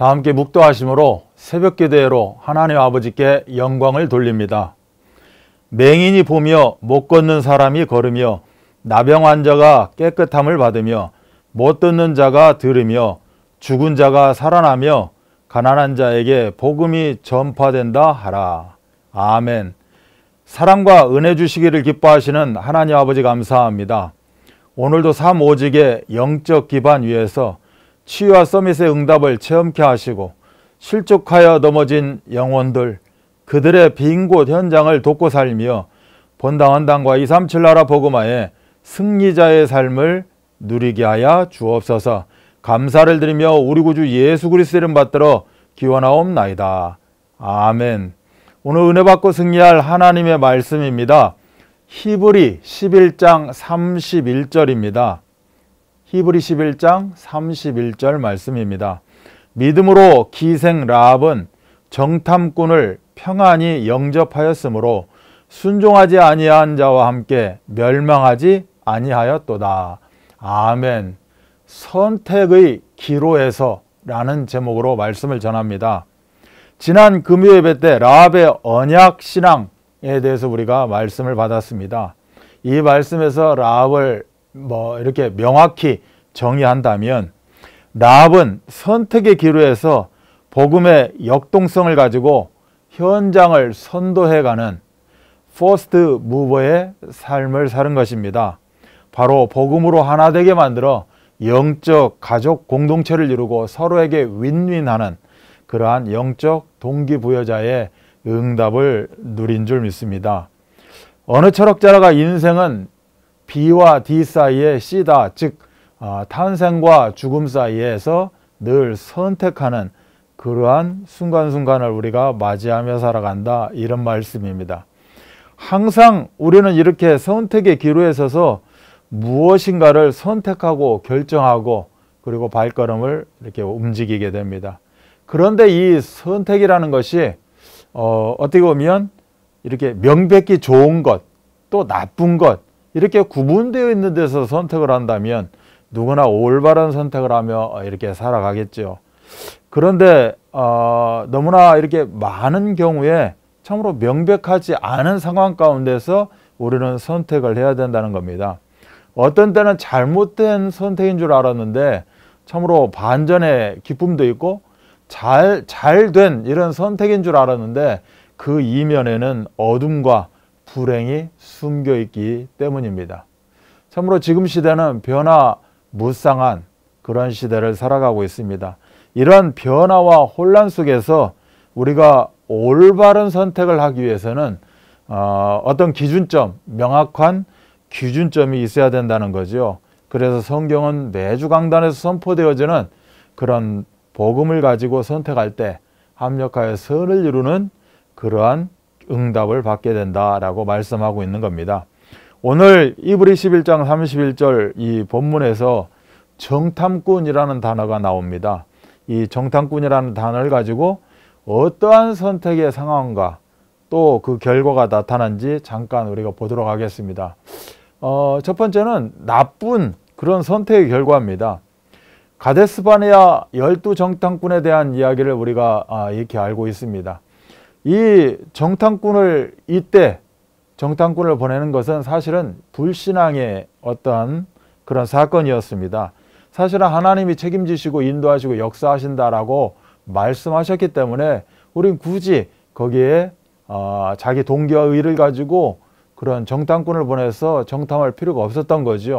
다 함께 묵도하심으로 새벽 기도회로 하나님 아버지께 영광을 돌립니다. 맹인이 보며 못 걷는 사람이 걸으며 나병 환자가 깨끗함을 받으며 못 듣는 자가 들으며 죽은 자가 살아나며 가난한 자에게 복음이 전파된다 하라. 아멘. 사랑과 은혜 주시기를 기뻐하시는 하나님 아버지 감사합니다. 오늘도 삶 오직의 영적 기반 위에서 치유와 서밋의 응답을 체험케 하시고 실족하여 넘어진 영혼들 그들의 빈 곳 현장을 돕고 살며 본당 한당과 이삼칠 나라 복음화에 승리자의 삶을 누리게 하여 주옵소서 감사를 드리며 우리 구주 예수 그리스도 이름 받들어 기원하옵나이다. 아멘 오늘 은혜 받고 승리할 하나님의 말씀입니다. 히브리 11장 31절입니다. 히브리 11장 31절 말씀입니다. 믿음으로 기생 라합은 정탐꾼을 평안히 영접하였으므로 순종하지 아니한 자와 함께 멸망하지 아니하였도다. 아멘. 선택의 기로에서라는 제목으로 말씀을 전합니다. 지난 금요 예배 때 라합의 언약 신앙에 대해서 우리가 말씀을 받았습니다. 이 말씀에서 라합을 뭐 이렇게 명확히 정의한다면 라합은 선택의 기로에서 복음의 역동성을 가지고 현장을 선도해가는 포스트 무버의 삶을 사는 것입니다. 바로 복음으로 하나 되게 만들어 영적 가족 공동체를 이루고 서로에게 윈윈하는 그러한 영적 동기부여자의 응답을 누린 줄 믿습니다. 어느 철학자가 인생은 B와 D 사이에 C다, 즉 아, 탄생과 죽음 사이에서 늘 선택하는 그러한 순간순간을 우리가 맞이하며 살아간다 이런 말씀입니다. 항상 우리는 이렇게 선택의 기로에 서서 무엇인가를 선택하고 결정하고 그리고 발걸음을 이렇게 움직이게 됩니다. 그런데 이 선택이라는 것이 어, 어떻게 보면 이렇게 명백히 좋은 것 또 나쁜 것 이렇게 구분되어 있는 데서 선택을 한다면 누구나 올바른 선택을 하며 이렇게 살아가겠죠. 그런데 어, 너무나 이렇게 많은 경우에 참으로 명백하지 않은 상황 가운데서 우리는 선택을 해야 된다는 겁니다. 어떤 때는 잘못된 선택인 줄 알았는데 참으로 반전의 기쁨도 있고 잘잘된 이런 선택인 줄 알았는데 그 이면에는 어둠과 불행이 숨겨 있기 때문입니다. 참으로 지금 시대는 변화 무쌍한 그런 시대를 살아가고 있습니다. 이러한 변화와 혼란 속에서 우리가 올바른 선택을 하기 위해서는 어, 어떤 기준점, 명확한 기준점이 있어야 된다는 거죠. 그래서 성경은 매주 강단에서 선포되어지는 그런 복음을 가지고 선택할 때 합력하여 선을 이루는 그러한 응답을 받게 된다라고 말씀하고 있는 겁니다. 오늘 이브리 11장 31절 이 본문에서 정탐꾼이라는 단어가 나옵니다. 이 정탐꾼이라는 단어를 가지고 어떠한 선택의 상황과 또 그 결과가 나타난지 잠깐 우리가 보도록 하겠습니다. 어, 첫 번째는 나쁜 그런 선택의 결과입니다. 가데스바네아 열두 정탐꾼에 대한 이야기를 우리가 아, 이렇게 알고 있습니다. 이 정탐꾼을 이때 정탐꾼을 보내는 것은 사실은 불신앙의 어떤 그런 사건이었습니다. 사실은 하나님이 책임지시고 인도하시고 역사하신다라고 말씀하셨기 때문에 우린 굳이 거기에 어, 자기 동기와 의를 가지고 그런 정탐꾼을 보내서 정탐할 필요가 없었던 거지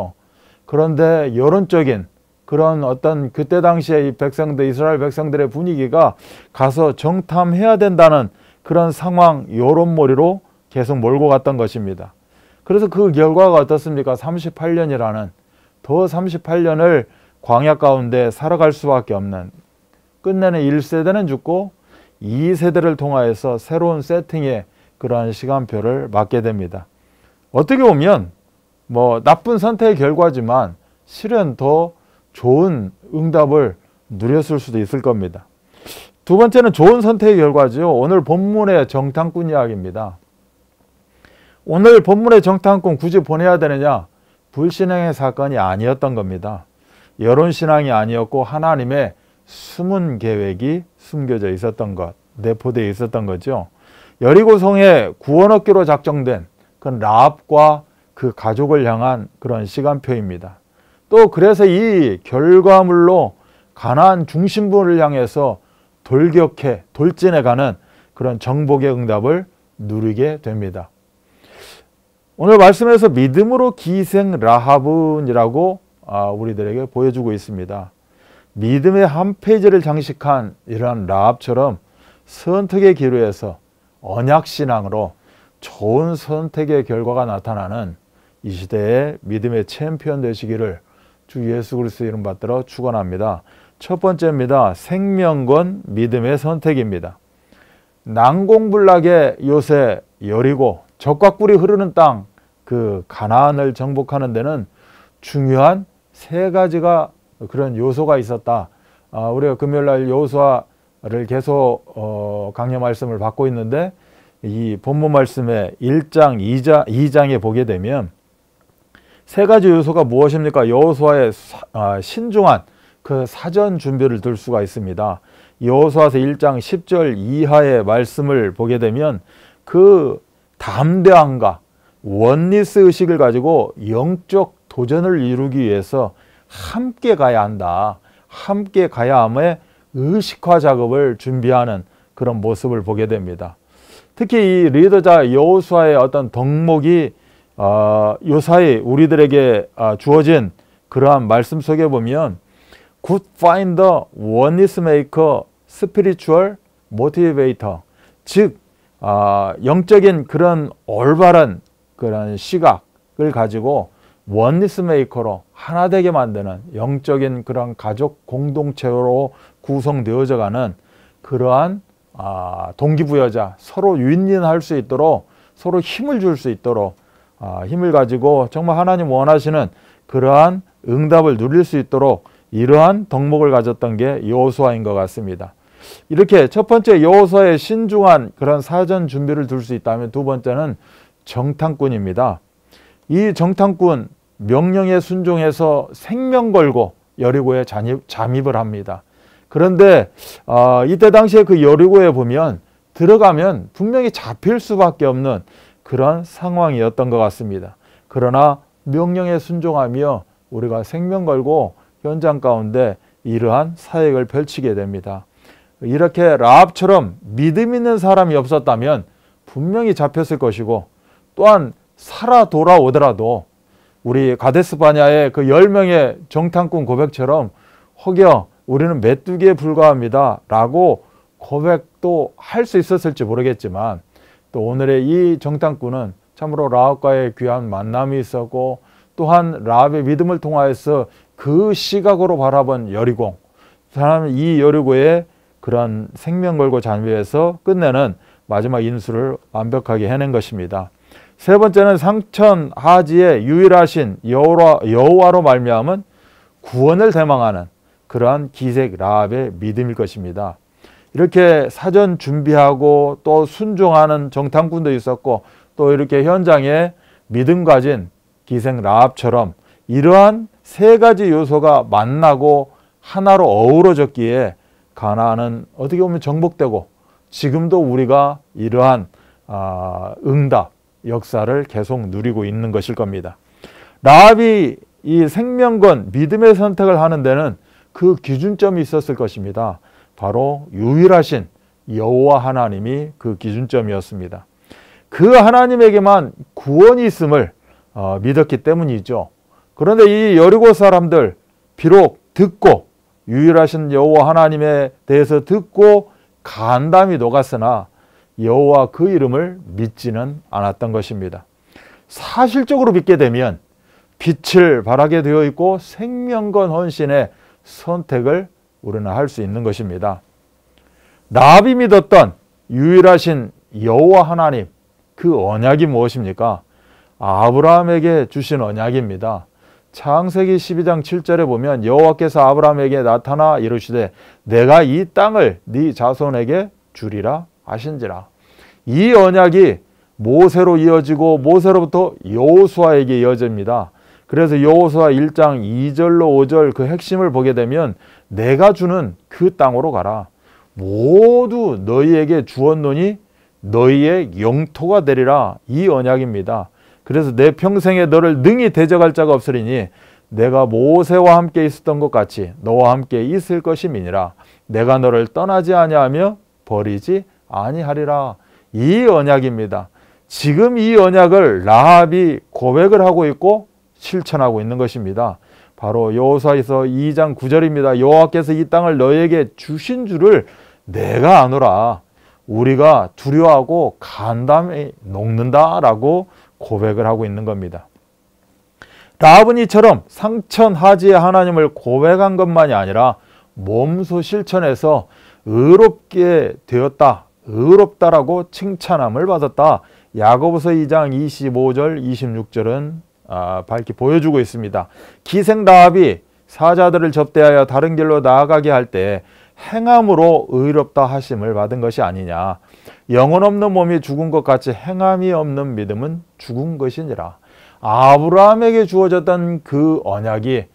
그런데 여론적인 그런 어떤 그때 당시에 이 백성들 이스라엘 백성들의 분위기가 가서 정탐해야 된다는 그런 상황 여런머리로 계속 몰고 갔던 것입니다. 그래서 그 결과가 어떻습니까? 38년이라는 더 38년을 광야 가운데 살아갈 수밖에 없는 끝내는 1세대는 죽고 2세대를 통하여서 새로운 세팅의 그러한 시간표를 맞게 됩니다. 어떻게 보면 뭐 나쁜 선택의 결과지만 실은 더 좋은 응답을 누렸을 수도 있을 겁니다. 두 번째는 좋은 선택의 결과죠. 오늘 본문의 정탐꾼 이야기입니다. 오늘 본문의 정탐꾼 굳이 보내야 되느냐? 불신앙의 사건이 아니었던 겁니다. 여론신앙이 아니었고 하나님의 숨은 계획이 숨겨져 있었던 것, 내포되어 있었던 거죠. 여리고성에 구원 얻기로 작정된 그 라합과 그 가족을 향한 그런 시간표입니다. 또 그래서 이 결과물로 가나 중심부를 향해서 돌격해 돌진해가는 그런 정복의 응답을 누리게 됩니다. 오늘 말씀에서 믿음으로 기생 라합은이라고 아, 우리들에게 보여주고 있습니다. 믿음의 한 페이지를 장식한 이러한 라합처럼 선택의 기로에서 언약신앙으로 좋은 선택의 결과가 나타나는 이 시대의 믿음의 챔피언 되시기를 주 예수 그리스도 이름 받들어 축원합니다. 첫 번째입니다. 생명권 믿음의 선택입니다. 난공불락의 요새 열이고 적과 꿀이 흐르는 땅 그 가나안을 정복하는 데는 중요한 세 가지가 그런 요소가 있었다. 아, 우리가 금요일 날 요수아를 계속 어, 강요 말씀을 받고 있는데 이 본문 말씀의 1장, 2장, 2장에 보게 되면 세 가지 요소가 무엇입니까? 여수아의 아, 신중한 그 사전 준비를 들 수가 있습니다. 여호수아서 1장 10절 이하의 말씀을 보게 되면 그 담대함과 원리스 의식을 가지고 영적 도전을 이루기 위해서 함께 가야 한다. 함께 가야 함에 의식화 작업을 준비하는 그런 모습을 보게 됩니다. 특히 이 리더자 여호수아의 어떤 덕목이 어, 요사이 우리들에게 어, 주어진 그러한 말씀 속에 보면 굿 파인더, 원니스 메이커, 스피리추얼 모티베이터 즉 어, 영적인 그런 올바른 그런 시각을 가지고 원니스 메이커로 하나 되게 만드는 영적인 그런 가족 공동체로 구성되어져 가는 그러한 어, 아, 동기부여자 서로 윈윈할 수 있도록 서로 힘을 줄 수 있도록 어, 힘을 가지고 정말 하나님 원하시는 그러한 응답을 누릴 수 있도록 이러한 덕목을 가졌던 게 여호수아인 것 같습니다. 이렇게 첫 번째 여호수아의 신중한 그런 사전 준비를 둘 수 있다면 두 번째는 정탐꾼입니다. 이 정탐꾼 명령에 순종해서 생명 걸고 여리고에 잠입, 을 합니다. 그런데 어, 이때 당시에 그 여리고에 보면 들어가면 분명히 잡힐 수밖에 없는 그런 상황이었던 것 같습니다. 그러나 명령에 순종하며 우리가 생명 걸고 현장 가운데 이러한 사역을 펼치게 됩니다. 이렇게 라합처럼 믿음 있는 사람이 없었다면 분명히 잡혔을 것이고 또한 살아 돌아오더라도 우리 가데스 바냐의 그 10명의 정탐꾼 고백처럼 혹여 우리는 메뚜기에 불과합니다. 라고 고백도 할 수 있었을지 모르겠지만 또 오늘의 이 정탐꾼은 참으로 라합과의 귀한 만남이 있었고 또한 라합의 믿음을 통하여서 그 시각으로 바라본 여리공 사람 이 여리고의 그런 생명 걸고 잔위에서 끝내는 마지막 인수를 완벽하게 해낸 것입니다. 세 번째는 상천 하지의 유일하신 여호와, 로 말미암은 구원을 대망하는 그러한 기색 라합의 믿음일 것입니다. 이렇게 사전 준비하고 또 순종하는 정탐꾼도 있었고 또 이렇게 현장에 믿음 가진 기생 라합처럼 이러한 세 가지 요소가 만나고 하나로 어우러졌기에 가나안은 어떻게 보면 정복되고 지금도 우리가 이러한 아, 응답, 역사를 계속 누리고 있는 것일 겁니다. 라합이 이 생명권, 믿음의 선택을 하는 데는 그 기준점이 있었을 것입니다. 바로 유일하신 여호와 하나님이 그 기준점이었습니다. 그 하나님에게만 구원이 있음을 어, 믿었기 때문이죠. 그런데 이 여리고 사람들 비록 듣고 유일하신 여호와 하나님에 대해서 듣고 간담이 녹았으나 여호와 그 이름을 믿지는 않았던 것입니다. 사실적으로 믿게 되면 빛을 발하게 되어 있고 생명건 헌신의 선택을 우리는 할 수 있는 것입니다. 나비 믿었던 유일하신 여호와 하나님 그 언약이 무엇입니까? 아브라함에게 주신 언약입니다. 창세기 12장 7절에 보면 여호와께서 아브라함에게 나타나 이르시되 내가 이 땅을 네 자손에게 주리라 하신지라. 이 언약이 모세로 이어지고 모세로부터 여호수아에게 이어집니다. 그래서 여호수아 1장 2절로 5절 그 핵심을 보게 되면 내가 주는 그 땅으로 가라. 모두 너희에게 주었노니 너희의 영토가 되리라 이 언약입니다. 그래서 내 평생에 너를 능히 대적할 자가 없으리니 내가 모세와 함께 있었던 것 같이 너와 함께 있을 것이이니라 내가 너를 떠나지 아니하며 버리지 아니하리라. 이 언약입니다. 지금 이 언약을 라합이 고백을 하고 있고 실천하고 있는 것입니다. 바로 여호사에서 2장 9절입니다. 여호와께서 이 땅을 너에게 주신 줄을 내가 아노라. 우리가 두려워하고 간담이 녹는다라고 고백을 하고 있는 겁니다. 라합은이처럼 상천하지의 하나님을 고백한 것만이 아니라 몸소 실천해서 의롭게 되었다, 의롭다라고 칭찬함을 받았다. 야고보서 2장 25절, 26절은 아, 밝히 보여주고 있습니다. 기생 라합이 사자들을 접대하여 다른 길로 나아가게 할 때 행함으로 의롭다 하심을 받은 것이 아니냐. 영혼 없는 몸이 죽은 것 같이 행함이 없는 믿음은 죽은 것이니라. 아브라함에게 주어졌던 그 언약이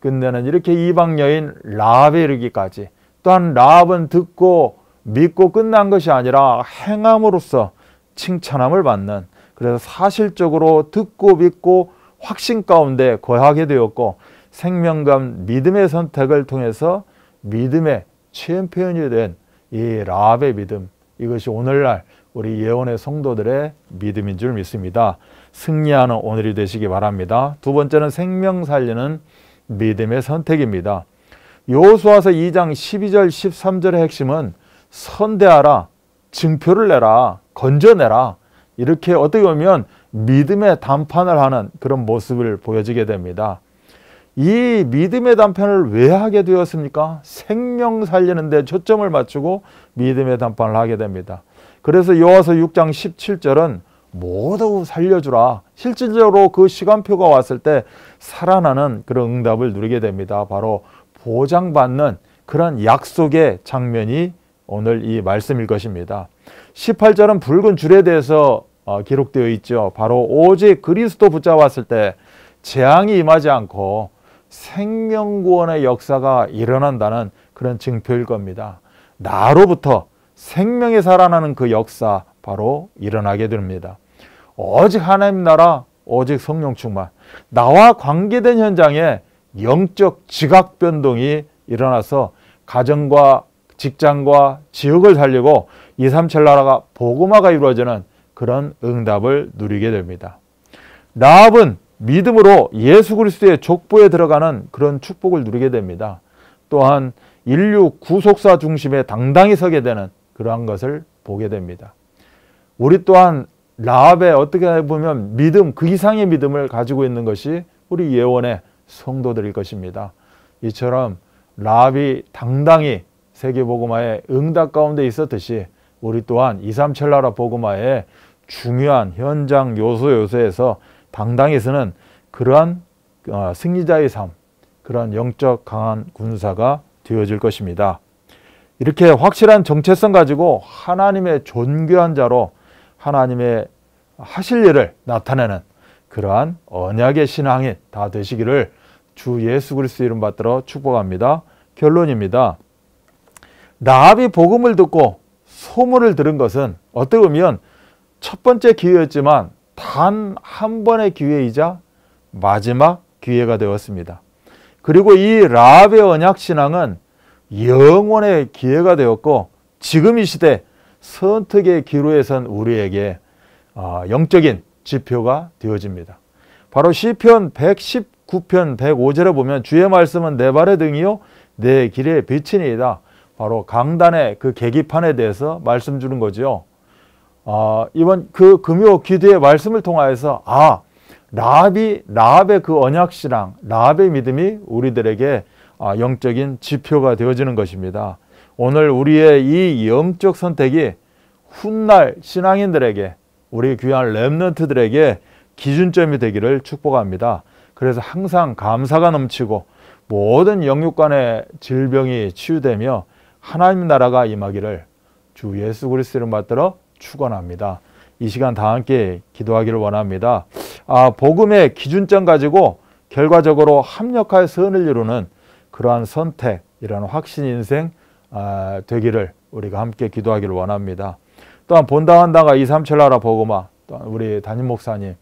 끝내는 이렇게 이방 여인 라합에 이르기까지 또한 라합은 듣고 믿고 끝난 것이 아니라 행함으로써 칭찬함을 받는 그래서 사실적으로 듣고 믿고 확신 가운데 거하게 되었고 생명감 믿음의 선택을 통해서 믿음의 체험 표현이 된 이 라합의 믿음 이것이 오늘날 우리 예언의 성도들의 믿음인 줄 믿습니다. 승리하는 오늘이 되시기 바랍니다. 두 번째는 생명 살리는 믿음의 선택입니다. 여수아서 2장 12절 13절의 핵심은 선대하라, 증표를 내라, 건져내라. 이렇게 어떻게 보면 믿음의 담판을 하는 그런 모습을 보여지게 됩니다. 이 믿음의 단편을 왜 하게 되었습니까? 생명 살리는데 초점을 맞추고 믿음의 단판을 하게 됩니다. 그래서 요하서 6장 17절은 모두 살려주라. 실질적으로 그 시간표가 왔을 때 살아나는 그런 응답을 누리게 됩니다. 바로 보장받는 그런 약속의 장면이 오늘 이 말씀일 것입니다. 18절은 붉은 줄에 대해서 어, 기록되어 있죠. 바로 오직 그리스도 붙잡았을 때 재앙이 임하지 않고 생명구원의 역사가 일어난다는 그런 증표일 겁니다. 나로부터 생명이 살아나는 그 역사 바로 일어나게 됩니다. 오직 하나님 나라, 오직 성령 충만. 나와 관계된 현장에 영적 지각 변동이 일어나서 가정과 직장과 지역을 살리고 2, 3, 7 나라가 복음화가 이루어지는 그런 응답을 누리게 됩니다. 나합은 믿음으로 예수 그리스도의 족보에 들어가는 그런 축복을 누리게 됩니다. 또한 인류 구속사 중심에 당당히 서게 되는 그러한 것을 보게 됩니다. 우리 또한 라합에 어떻게 보면 믿음 그 이상의 믿음을 가지고 있는 것이 우리 예원의 성도들일 것입니다. 이처럼 라합이 당당히 세계보고마의 응답 가운데 있었듯이 우리 또한 237나라 보고마의 중요한 현장 요소 요소에서 당당에서는 그러한 어, 승리자의 삶, 그러한 영적 강한 군사가 되어질 것입니다. 이렇게 확실한 정체성 가지고 하나님의 존귀한 자로 하나님의 하실 일을 나타내는 그러한 언약의 신앙이 다 되시기를 주 예수 그리스 이름 받들어 축복합니다. 결론입니다. 나합이 복음을 듣고 소문을 들은 것은 어떻게 보면 첫 번째 기회였지만 단한 번의 기회이자 마지막 기회가 되었습니다. 그리고 이 라합의 언약 신앙은 영원의 기회가 되었고 지금 이 시대 선택의 기로에선 우리에게 어, 영적인 지표가 되어집니다. 바로 시편 119편 105절에 보면 주의 말씀은 내 발의 등이요 내 길의 빛이니이다. 바로 강단의 그 계기판에 대해서 말씀 주는 거지요. 아, 이번 그 금요 기도의 말씀을 통하여서 아 라합이 라합의 그 언약시랑 라합의 믿음이 우리들에게 아, 영적인 지표가 되어지는 것입니다. 오늘 우리의 이 영적 선택이 훗날 신앙인들에게 우리 귀한 렘넌트들에게 기준점이 되기를 축복합니다. 그래서 항상 감사가 넘치고 모든 영육간의 질병이 치유되며 하나님 나라가 임하기를 주 예수 그리스도를 받들어 축원합니다. 이 시간 다 함께 기도하기를 원합니다. 아, 복음의 기준점 가지고 결과적으로 합력하 선을 이루는 그러한 선택이라 확신 인생 아, 되기를 우리가 함께 기도하기를 원합니다. 또한 본다한다가 2, 3, 7 하라 보고마 또한 우리 담임 목사님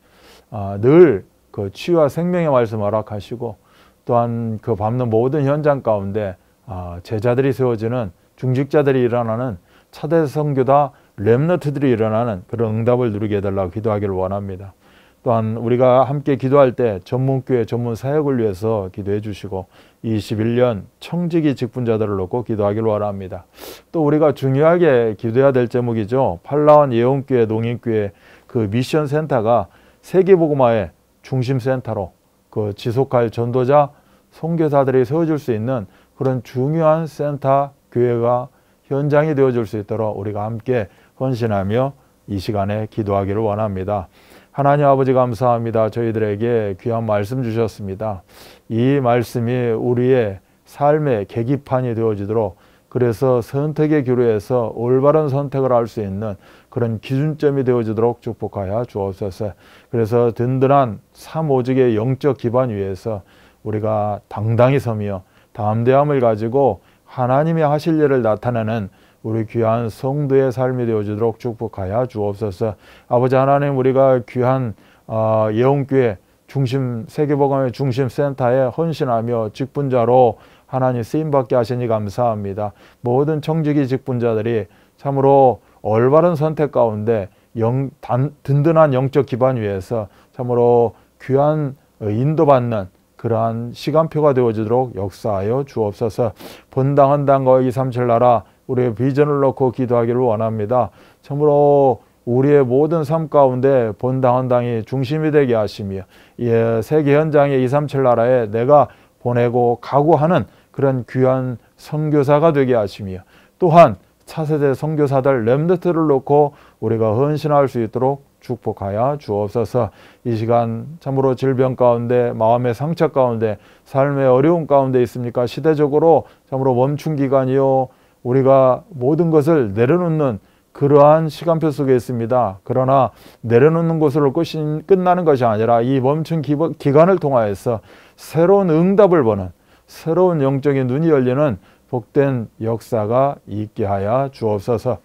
아, 늘그 치유와 생명의 말씀 허락하시고 또한 그 밟는 모든 현장 가운데 아, 제자들이 세워지는 중직자들이 일어나는 차대 선교다 렘너트들이 일어나는 그런 응답을 누리게 해달라고 기도하기를 원합니다. 또한 우리가 함께 기도할 때 전문교회 전문 사역을 위해서 기도해 주시고 21년 청지기 직분자들을 놓고 기도하기를 원합니다. 또 우리가 중요하게 기도해야 될 제목이죠. 팔라원 예원교회 농인교회 그 미션 센터가 세계보고마의 중심 센터로 그 지속할 전도자 선교사들이 세워질 수 있는 그런 중요한 센터 교회가 현장이 되어줄 수 있도록 우리가 함께 헌신하며 이 시간에 기도하기를 원합니다. 하나님 아버지 감사합니다. 저희들에게 귀한 말씀 주셨습니다. 이 말씀이 우리의 삶의 계기판이 되어지도록 그래서 선택의 기로에서 올바른 선택을 할 수 있는 그런 기준점이 되어지도록 축복하여 주옵소서. 그래서 든든한 삼오직의 영적 기반 위에서 우리가 당당히 서며 담대함을 가지고 하나님의 하실 일을 나타내는 우리 귀한 성도의 삶이 되어지도록 축복하여 주옵소서. 아버지 하나님 우리가 귀한 어, 예원교회 중심 세계복음의 중심 센터에 헌신하며 직분자로 하나님 쓰임 받게 하시니 감사합니다. 모든 청지기 직분자들이 참으로 올바른 선택 가운데 영, 단, 든든한 영적 기반 위에서 참으로 귀한 인도받는 그러한 시간표가 되어지도록 역사하여 주옵소서. 본당 한당과 237 나라 우리의 비전을 놓고 기도하기를 원합니다. 참으로 우리의 모든 삶 가운데 본당원당이 중심이 되게 하시며 예, 세계 현장의 237 나라에 내가 보내고 각오하는 그런 귀한 선교사가 되게 하시며 또한 차세대 선교사들 렘드트를 놓고 우리가 헌신할 수 있도록 축복하여 주옵소서 이 시간 참으로 질병 가운데 마음의 상처 가운데 삶의 어려움 가운데 있습니까 시대적으로 참으로 멈춘 기간이요 우리가 모든 것을 내려놓는 그러한 시간표 속에 있습니다. 그러나 내려놓는 것으로 끝이, 끝나는 것이 아니라 이 멈춘 기간을 통하여서 새로운 응답을 보는 새로운 영적인 눈이 열리는 복된 역사가 있게 하여 주옵소서.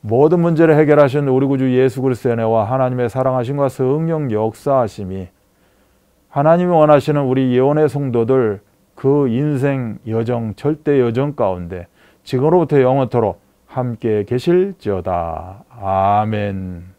모든 문제를 해결하신 우리 구주 예수 그리스도의 은혜와 하나님의 사랑하심과 성령 역사하심이 하나님이 원하시는 우리 예언의 성도들 그 인생 여정 절대 여정 가운데 지금으로부터 영원토록 함께 계실지어다. 아멘.